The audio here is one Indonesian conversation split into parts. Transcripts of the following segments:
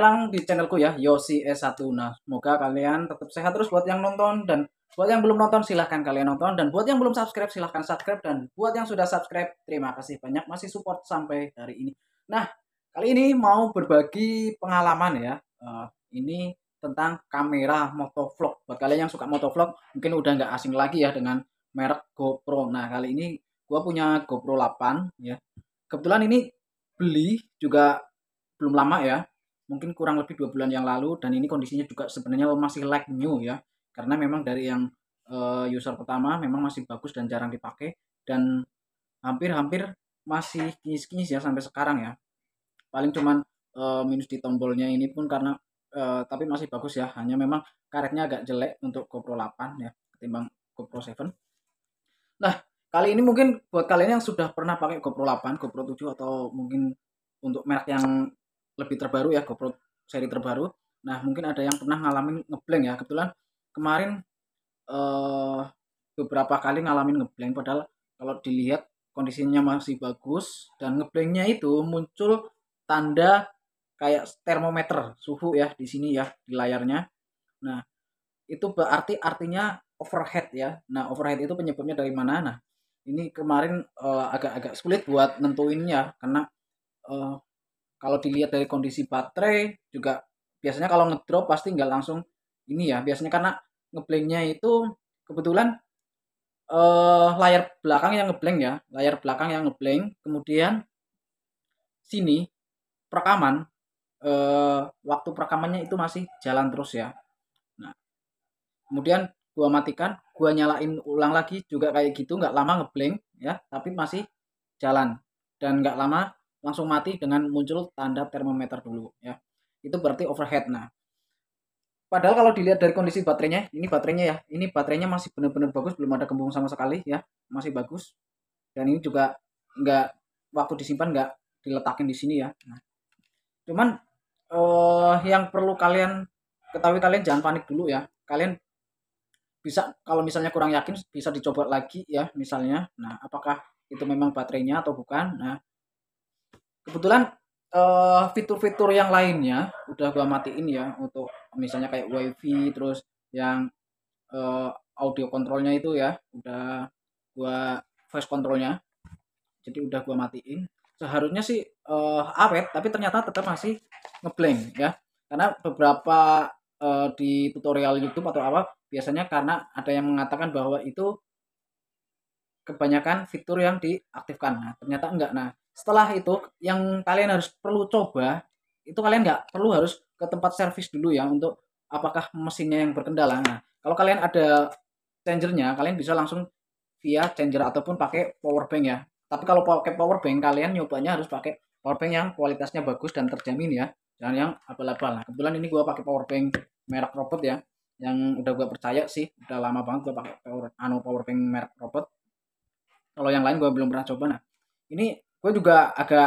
sekarang di channelku ya, Yosi S1. Nah, semoga kalian tetap sehat terus buat yang nonton dan buat yang belum nonton silahkan kalian nonton dan buat yang belum subscribe silahkan subscribe dan buat yang sudah subscribe terima kasih banyak masih support sampai hari ini. Nah, kali ini mau berbagi pengalaman ya. Uh, ini tentang kamera motovlog. Buat kalian yang suka motovlog mungkin udah nggak asing lagi ya dengan merek GoPro. Nah, kali ini gue punya GoPro 8 ya. Kebetulan ini beli juga belum lama ya mungkin kurang lebih dua bulan yang lalu dan ini kondisinya juga sebenarnya masih like new ya karena memang dari yang uh, user pertama memang masih bagus dan jarang dipakai dan hampir-hampir masih kinis-kinis ya sampai sekarang ya paling cuman uh, minus di tombolnya ini pun karena uh, tapi masih bagus ya hanya memang karetnya agak jelek untuk GoPro 8 ya ketimbang GoPro 7 nah kali ini mungkin buat kalian yang sudah pernah pakai GoPro 8 GoPro 7 atau mungkin untuk merek yang lebih terbaru ya GoPro seri terbaru nah mungkin ada yang pernah ngalamin ngeblank ya kebetulan kemarin eh, beberapa kali ngalamin ngeblank padahal kalau dilihat kondisinya masih bagus dan ngeblanknya itu muncul tanda kayak termometer suhu ya di sini ya di layarnya nah itu berarti artinya overhead ya nah overhead itu penyebabnya dari mana nah ini kemarin eh, agak-agak uh, sulit buat nentuinnya karena uh, kalau dilihat dari kondisi baterai juga biasanya kalau ngedrop pasti nggak langsung ini ya biasanya karena ngeblinknya itu kebetulan eh, layar belakang yang ngeblank ya layar belakang yang ngeblank kemudian sini perekaman eh, waktu perekamannya itu masih jalan terus ya nah kemudian gua matikan gua nyalain ulang lagi juga kayak gitu nggak lama ngeblank ya tapi masih jalan dan nggak lama langsung mati dengan muncul tanda termometer dulu ya. Itu berarti overhead. Nah, padahal kalau dilihat dari kondisi baterainya, ini baterainya ya, ini baterainya masih benar-benar bagus, belum ada kembung sama sekali ya, masih bagus. Dan ini juga nggak waktu disimpan nggak diletakin di sini ya. Nah, cuman eh, yang perlu kalian ketahui kalian jangan panik dulu ya. Kalian bisa kalau misalnya kurang yakin bisa dicoba lagi ya misalnya. Nah, apakah itu memang baterainya atau bukan? Nah, kebetulan fitur eh, fitur-fitur yang lainnya udah gua matiin ya untuk misalnya kayak wifi terus yang uh, audio kontrolnya itu ya udah gua voice kontrolnya jadi udah gua matiin seharusnya sih uh, awet tapi ternyata tetap masih ngeblank ya karena beberapa uh, di tutorial YouTube atau apa biasanya karena ada yang mengatakan bahwa itu kebanyakan fitur yang diaktifkan nah ternyata enggak nah setelah itu yang kalian harus perlu coba itu kalian nggak perlu harus ke tempat servis dulu ya untuk apakah mesinnya yang berkendala. Nah, kalau kalian ada changernya, kalian bisa langsung via changer ataupun pakai power bank ya. Tapi kalau pakai power bank kalian nyobanya harus pakai power bank yang kualitasnya bagus dan terjamin ya. Jangan yang abal-abal. Nah, kebetulan ini gua pakai power bank merek robot ya yang udah gue percaya sih udah lama banget gue pakai power anu power bank merek robot kalau yang lain gue belum pernah coba nah ini gue juga agak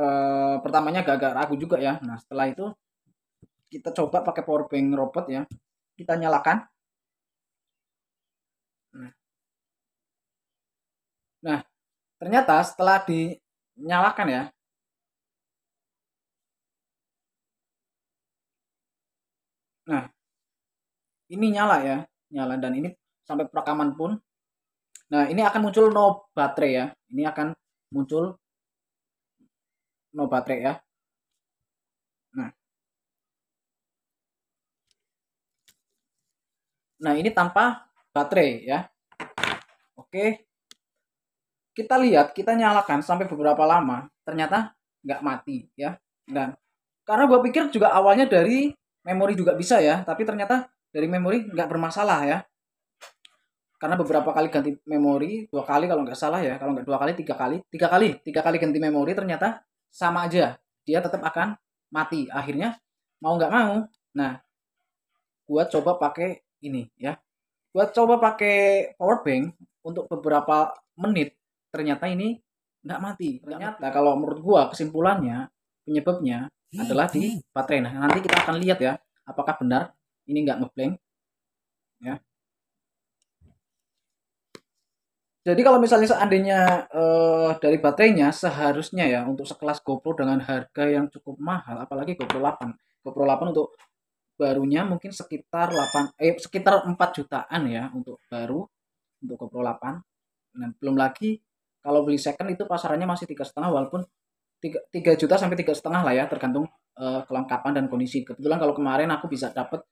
eh, pertamanya agak-agak ragu juga ya nah setelah itu kita coba pakai power bank robot ya kita nyalakan nah, nah ternyata setelah dinyalakan ya nah ini nyala ya nyala dan ini sampai perekaman pun nah ini akan muncul no baterai ya ini akan muncul no baterai ya. Nah. Nah, ini tanpa baterai ya. Oke. Kita lihat, kita nyalakan sampai beberapa lama, ternyata nggak mati ya. Dan karena gue pikir juga awalnya dari memori juga bisa ya, tapi ternyata dari memori nggak bermasalah ya karena beberapa kali ganti memori dua kali kalau nggak salah ya kalau nggak dua kali tiga kali tiga kali tiga kali ganti memori ternyata sama aja dia tetap akan mati akhirnya mau nggak mau nah gua coba pakai ini ya gua coba pakai power bank untuk beberapa menit ternyata ini nggak mati ternyata kalau menurut gua kesimpulannya penyebabnya hmm. adalah di baterai nah nanti kita akan lihat ya apakah benar ini nggak ngeblank ya Jadi kalau misalnya seandainya uh, dari baterainya seharusnya ya untuk sekelas GoPro dengan harga yang cukup mahal, apalagi GoPro 8. GoPro 8 untuk barunya mungkin sekitar 8 eh sekitar 4 jutaan ya untuk baru untuk GoPro 8. Dan belum lagi kalau beli second itu pasarannya masih tiga setengah walaupun 3, 3 juta sampai tiga setengah lah ya tergantung uh, kelengkapan dan kondisi. Kebetulan kalau kemarin aku bisa dapat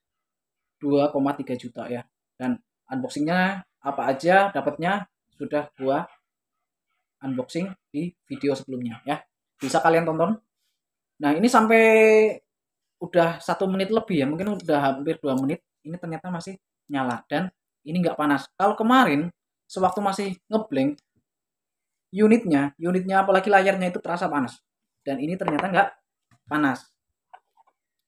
2,3 juta ya. Dan unboxingnya apa aja dapatnya sudah gua unboxing di video sebelumnya ya. Bisa kalian tonton. Nah, ini sampai udah satu menit lebih ya, mungkin udah hampir dua menit. Ini ternyata masih nyala dan ini nggak panas. Kalau kemarin sewaktu masih ngeblink unitnya, unitnya apalagi layarnya itu terasa panas. Dan ini ternyata nggak panas.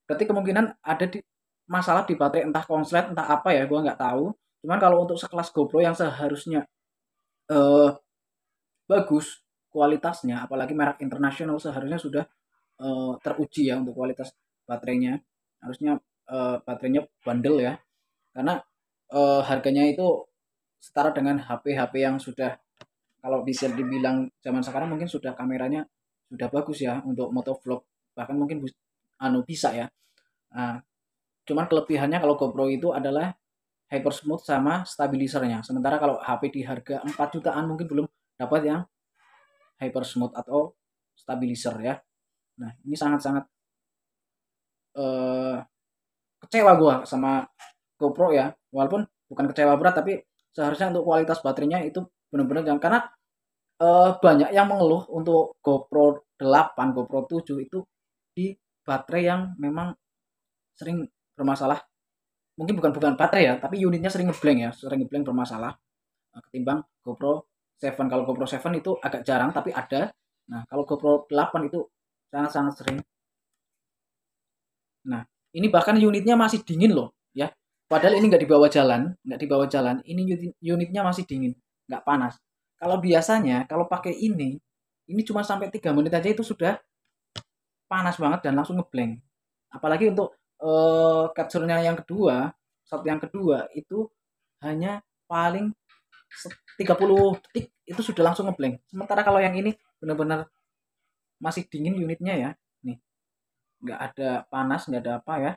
Berarti kemungkinan ada di masalah di baterai entah konslet entah apa ya, gua nggak tahu. Cuman kalau untuk sekelas GoPro yang seharusnya uh, bagus kualitasnya, apalagi merek internasional seharusnya sudah uh, teruji ya untuk kualitas baterainya. Harusnya uh, baterainya bandel ya, karena uh, harganya itu setara dengan HP-HP yang sudah kalau bisa dibilang zaman sekarang mungkin sudah kameranya sudah bagus ya untuk motovlog bahkan mungkin anu bisa ya. Nah, cuman kelebihannya kalau GoPro itu adalah Hyper smooth sama stabilizernya. Sementara kalau HP di harga 4 jutaan mungkin belum dapat yang hyper smooth atau stabilizer ya. Nah, ini sangat-sangat eh, kecewa gua sama GoPro ya. Walaupun bukan kecewa berat tapi seharusnya untuk kualitas baterainya itu benar-benar yang karena eh, banyak yang mengeluh untuk GoPro 8, GoPro 7 itu di baterai yang memang sering bermasalah mungkin bukan bukan baterai ya tapi unitnya sering ngeblank ya sering ngeblank bermasalah nah, ketimbang GoPro 7 kalau GoPro 7 itu agak jarang tapi ada nah kalau GoPro 8 itu sangat-sangat sering nah ini bahkan unitnya masih dingin loh ya padahal ini nggak dibawa jalan nggak dibawa jalan ini unitnya masih dingin nggak panas kalau biasanya kalau pakai ini ini cuma sampai 3 menit aja itu sudah panas banget dan langsung ngeblank apalagi untuk uh, capture-nya yang kedua shot yang kedua itu hanya paling 30 detik itu sudah langsung ngeblank sementara kalau yang ini benar-benar masih dingin unitnya ya nih nggak ada panas nggak ada apa ya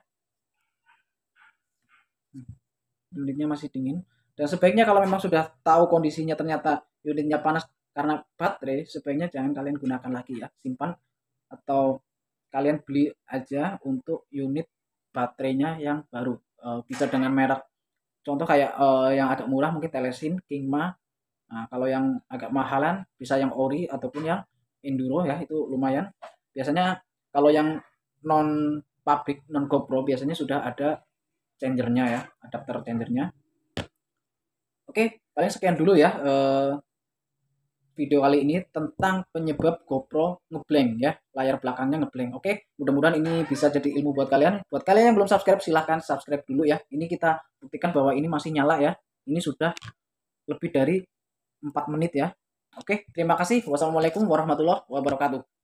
unitnya masih dingin dan sebaiknya kalau memang sudah tahu kondisinya ternyata unitnya panas karena baterai sebaiknya jangan kalian gunakan lagi ya simpan atau kalian beli aja untuk unit baterainya yang baru uh, bisa dengan merek contoh kayak uh, yang agak murah mungkin Telesin, Kingma nah, kalau yang agak mahalan bisa yang Ori ataupun yang Enduro ya itu lumayan biasanya kalau yang non pabrik non GoPro biasanya sudah ada changernya ya adapter changernya oke paling sekian dulu ya uh, video kali ini tentang penyebab GoPro ngeblank ya, layar belakangnya ngeblank. Oke, mudah-mudahan ini bisa jadi ilmu buat kalian. Buat kalian yang belum subscribe silahkan subscribe dulu ya. Ini kita buktikan bahwa ini masih nyala ya. Ini sudah lebih dari 4 menit ya. Oke, terima kasih. Wassalamualaikum warahmatullahi wabarakatuh.